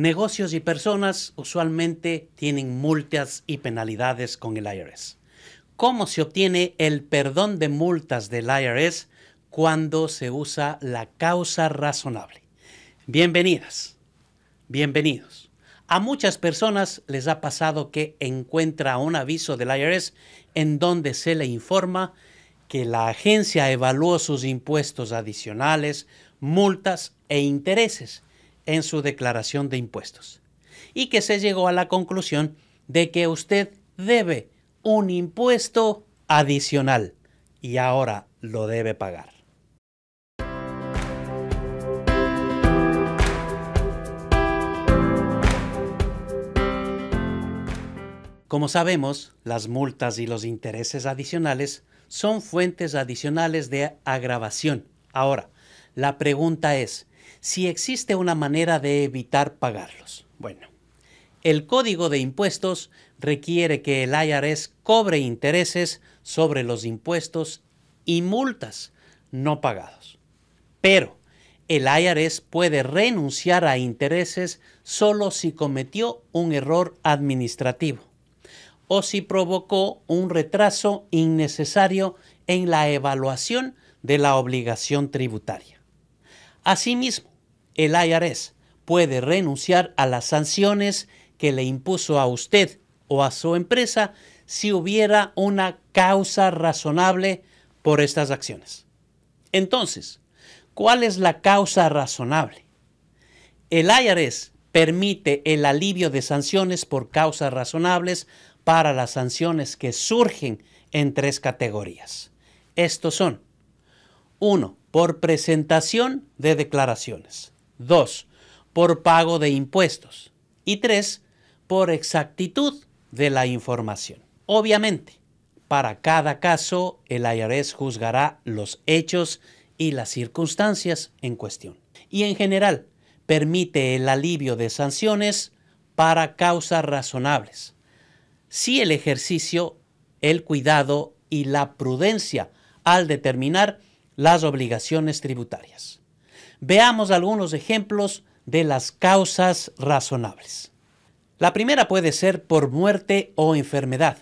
Negocios y personas usualmente tienen multas y penalidades con el IRS. ¿Cómo se obtiene el perdón de multas del IRS cuando se usa la causa razonable? Bienvenidas, bienvenidos. A muchas personas les ha pasado que encuentra un aviso del IRS en donde se le informa que la agencia evaluó sus impuestos adicionales, multas e intereses en su declaración de impuestos y que se llegó a la conclusión de que usted debe un impuesto adicional y ahora lo debe pagar. Como sabemos, las multas y los intereses adicionales son fuentes adicionales de agravación. Ahora, la pregunta es, si existe una manera de evitar pagarlos. Bueno, el Código de Impuestos requiere que el IRS cobre intereses sobre los impuestos y multas no pagados. Pero el IRS puede renunciar a intereses solo si cometió un error administrativo o si provocó un retraso innecesario en la evaluación de la obligación tributaria. Asimismo, el IRS puede renunciar a las sanciones que le impuso a usted o a su empresa si hubiera una causa razonable por estas acciones. Entonces, ¿cuál es la causa razonable? El IRS permite el alivio de sanciones por causas razonables para las sanciones que surgen en tres categorías. Estos son 1. Por presentación de declaraciones. 2. Por pago de impuestos. Y 3. Por exactitud de la información. Obviamente, para cada caso, el IRS juzgará los hechos y las circunstancias en cuestión. Y en general, permite el alivio de sanciones para causas razonables, si el ejercicio, el cuidado y la prudencia al determinar las obligaciones tributarias. Veamos algunos ejemplos de las causas razonables. La primera puede ser por muerte o enfermedad.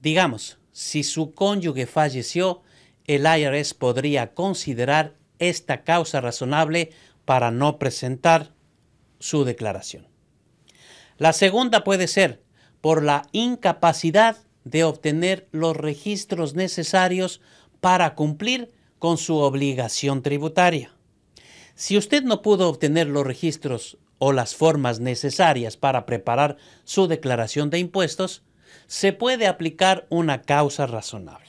Digamos, si su cónyuge falleció, el IRS podría considerar esta causa razonable para no presentar su declaración. La segunda puede ser por la incapacidad de obtener los registros necesarios para cumplir con su obligación tributaria. Si usted no pudo obtener los registros o las formas necesarias para preparar su declaración de impuestos, se puede aplicar una causa razonable.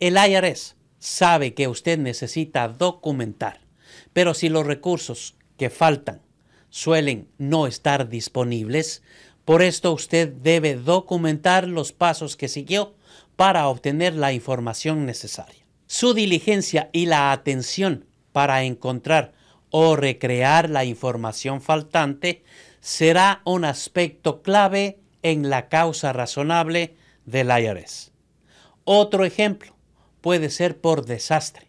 El IRS sabe que usted necesita documentar, pero si los recursos que faltan suelen no estar disponibles, por esto usted debe documentar los pasos que siguió para obtener la información necesaria. Su diligencia y la atención para encontrar o recrear la información faltante será un aspecto clave en la causa razonable del IRS. Otro ejemplo puede ser por desastre.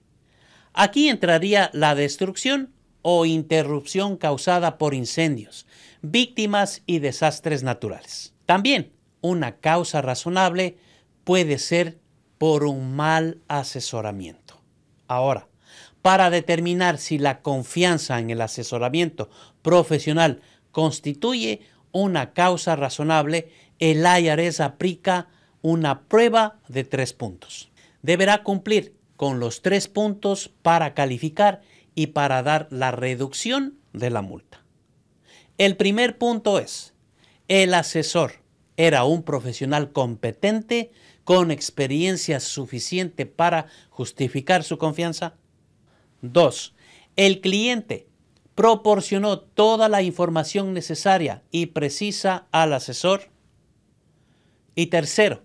Aquí entraría la destrucción o interrupción causada por incendios, víctimas y desastres naturales. También una causa razonable puede ser por un mal asesoramiento. Ahora, para determinar si la confianza en el asesoramiento profesional constituye una causa razonable, el IRS aplica una prueba de tres puntos. Deberá cumplir con los tres puntos para calificar y para dar la reducción de la multa. El primer punto es, el asesor era un profesional competente con experiencia suficiente para justificar su confianza. 2. el cliente proporcionó toda la información necesaria y precisa al asesor. Y tercero,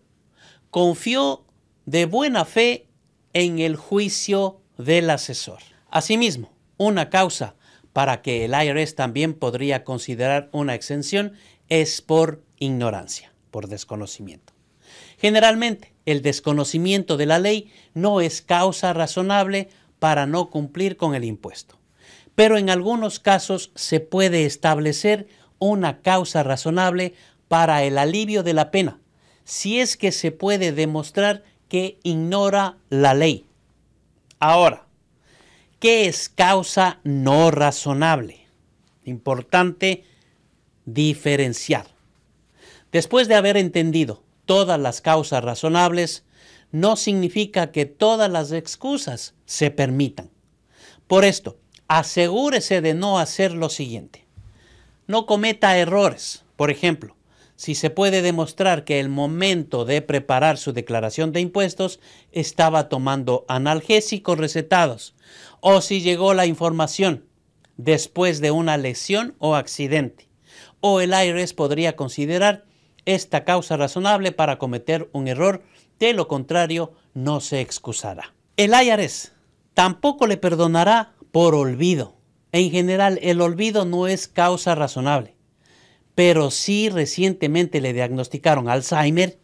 confió de buena fe en el juicio del asesor. Asimismo, una causa para que el IRS también podría considerar una exención es por ignorancia, por desconocimiento. Generalmente, el desconocimiento de la ley no es causa razonable para no cumplir con el impuesto. Pero en algunos casos se puede establecer una causa razonable para el alivio de la pena, si es que se puede demostrar que ignora la ley. Ahora, ¿qué es causa no razonable? Importante diferenciar. Después de haber entendido todas las causas razonables no significa que todas las excusas se permitan. Por esto, asegúrese de no hacer lo siguiente. No cometa errores. Por ejemplo, si se puede demostrar que el momento de preparar su declaración de impuestos estaba tomando analgésicos recetados o si llegó la información después de una lesión o accidente o el IRS podría considerar esta causa razonable para cometer un error, de lo contrario no se excusará. El IRS tampoco le perdonará por olvido. En general, el olvido no es causa razonable, pero si recientemente le diagnosticaron Alzheimer.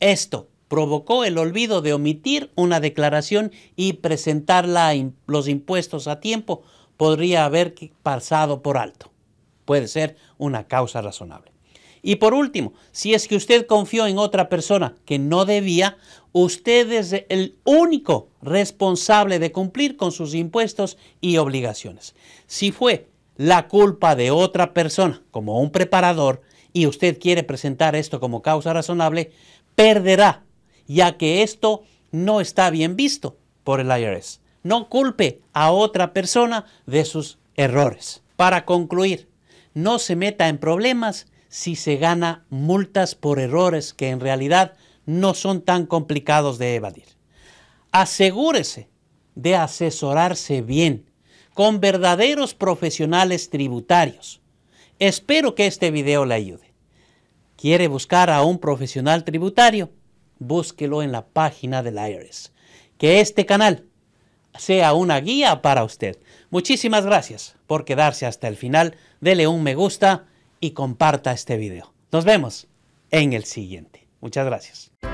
Esto provocó el olvido de omitir una declaración y presentarla los impuestos a tiempo podría haber pasado por alto. Puede ser una causa razonable. Y por último, si es que usted confió en otra persona que no debía, usted es el único responsable de cumplir con sus impuestos y obligaciones. Si fue la culpa de otra persona, como un preparador, y usted quiere presentar esto como causa razonable, perderá, ya que esto no está bien visto por el IRS. No culpe a otra persona de sus errores. Para concluir, no se meta en problemas si se gana multas por errores que en realidad no son tan complicados de evadir. Asegúrese de asesorarse bien con verdaderos profesionales tributarios. Espero que este video le ayude. ¿Quiere buscar a un profesional tributario? Búsquelo en la página del IRS. Que este canal sea una guía para usted. Muchísimas gracias por quedarse hasta el final. Dele un me gusta y comparta este video. Nos vemos en el siguiente. Muchas gracias.